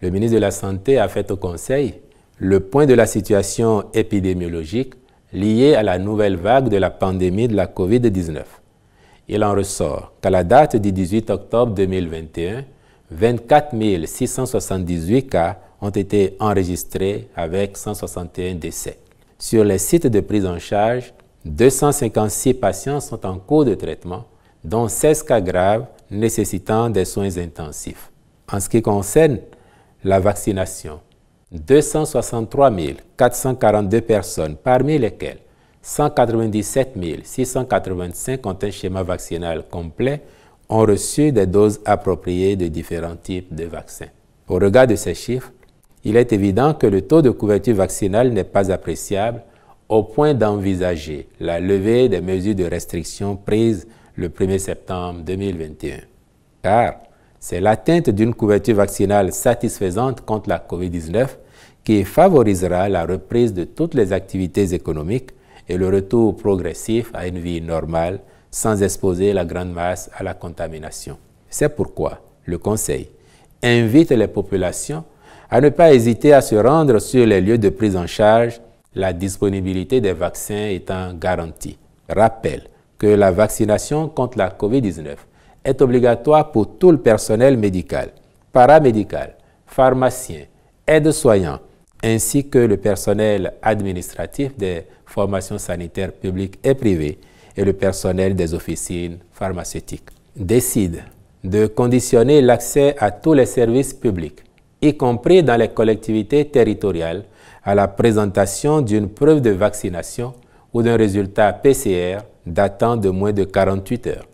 le ministre de la Santé a fait au Conseil le point de la situation épidémiologique liée à la nouvelle vague de la pandémie de la COVID-19. Il en ressort qu'à la date du 18 octobre 2021, 24 678 cas ont été enregistrés avec 161 décès. Sur les sites de prise en charge, 256 patients sont en cours de traitement, dont 16 cas graves nécessitant des soins intensifs. En ce qui concerne la vaccination. 263 442 personnes, parmi lesquelles 197 685 ont un schéma vaccinal complet, ont reçu des doses appropriées de différents types de vaccins. Au regard de ces chiffres, il est évident que le taux de couverture vaccinale n'est pas appréciable au point d'envisager la levée des mesures de restriction prises le 1er septembre 2021. Car c'est l'atteinte d'une couverture vaccinale satisfaisante contre la COVID-19 qui favorisera la reprise de toutes les activités économiques et le retour progressif à une vie normale sans exposer la grande masse à la contamination. C'est pourquoi le Conseil invite les populations à ne pas hésiter à se rendre sur les lieux de prise en charge, la disponibilité des vaccins étant garantie. Rappel que la vaccination contre la COVID-19 est obligatoire pour tout le personnel médical, paramédical, pharmacien, aide-soignant, ainsi que le personnel administratif des formations sanitaires publiques et privées et le personnel des officines pharmaceutiques. Décide de conditionner l'accès à tous les services publics, y compris dans les collectivités territoriales, à la présentation d'une preuve de vaccination ou d'un résultat PCR datant de moins de 48 heures.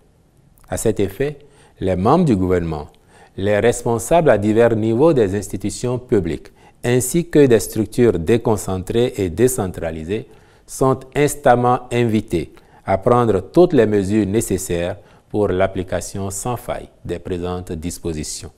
À cet effet, les membres du gouvernement, les responsables à divers niveaux des institutions publiques, ainsi que des structures déconcentrées et décentralisées, sont instamment invités à prendre toutes les mesures nécessaires pour l'application sans faille des présentes dispositions.